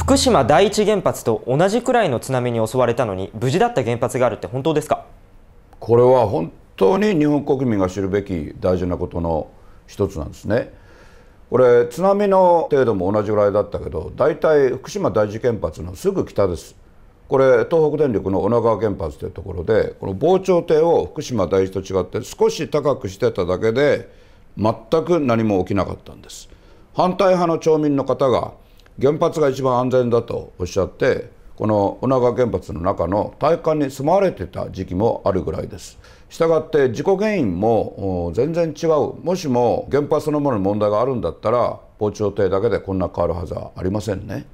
福島第一原発と同じくらいの津波に襲われたのに無事だった原発があるって本当ですかこれは本当に日本国民が知るべき大事なことの一つなんですね。これ津波の程度も同じぐらいだったけど大体福島第一原発のすぐ北ですこれ東北電力の女川原発というところでこの防潮堤を福島第一と違って少し高くしてただけで全く何も起きなかったんです反対派の町民の方が原発が一番安全だとおっしゃってこの女川原発の中の体育館に住まわれてた時期もあるぐらいですしたがって事故原因も全然違うもしも原発そのものに問題があるんだったら防潮堤だけでこんな変わるはずはありませんね。